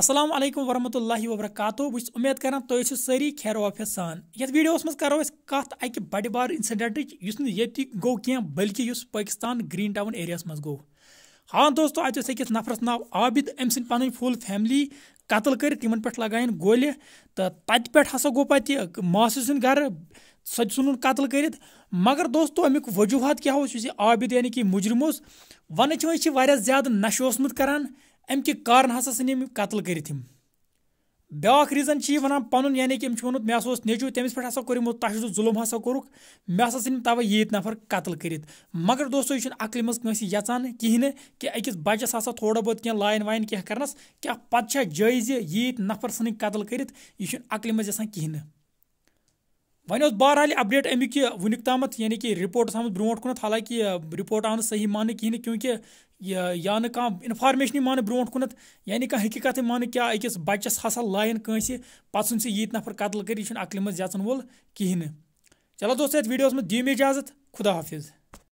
السلام علیکم ورحمۃ اللہ وبرکاتہ بہت امید کر تھی سری خیر وافیت سان یت ویڈیوس مز کرو کت اک بڑ بار انسڈنٹ اس یہ گو کی بلکہ اس پاکستان گرین ٹاؤن ایریا مز گو ہاں دوستو ات اکس نفرس ناو عابد ام سن پن فل فیملی قتل کر تمن پہ لگائن گولہ تو تت پہ ہسا گو پہ ماسی سن گھر سب سن قتل کرت مگر دوستو امیک وجوہات کیا عابد یعنی کہ مجرم اس ون زیادہ نشہ اوسمت کران کہ کارن ہسا ثھن قتل ریزن سے واقعہ پن یعنی کہ ہسا ساؤنس نیچو تمس پہ ہسا کمو تشدد ظلم ہسا کھے سا یت نفر قتل مگر دوستو کرقل یچان کہین کہ اکس بچس ہہت لائن وائن کر پہ جائز یت نفر ثھنگ قتل کرقل من یسان کہین وۄنۍ اوس بہرحال یہِ اَپڈیٹ اَمیُک یہِ وٕنیُک تامَتھ یعنی کہِ رِپوٹ ٲس آمٕژ برونٛٹھ کُنَتھ حالانکہِ رِپوٹ آو نہٕ صحیح ماننہٕ کِہیٖنۍ نہٕ کیونکہِ یہِ آو نہٕ کانٛہہ اِنفارمیشنٕے مانہٕ برونٛٹھ کُنَتھ یعنی کانٛہہ حقیٖقتٕے مانہٕ کیٛاہ أکِس بَچَس ہَسا لایَن کٲنٛسہِ پَتہٕ ژھٕن سُہ ییٖتۍ نفر قتل کٔرِتھ یہِ چھُنہٕ عقلہِ منٛز یَژھان وول کِہیٖنۍ نہٕ چلو دوستو یَتھ ویٖڈیوَس منٛز دِیِو مےٚ اِجازت خُدا حافِظ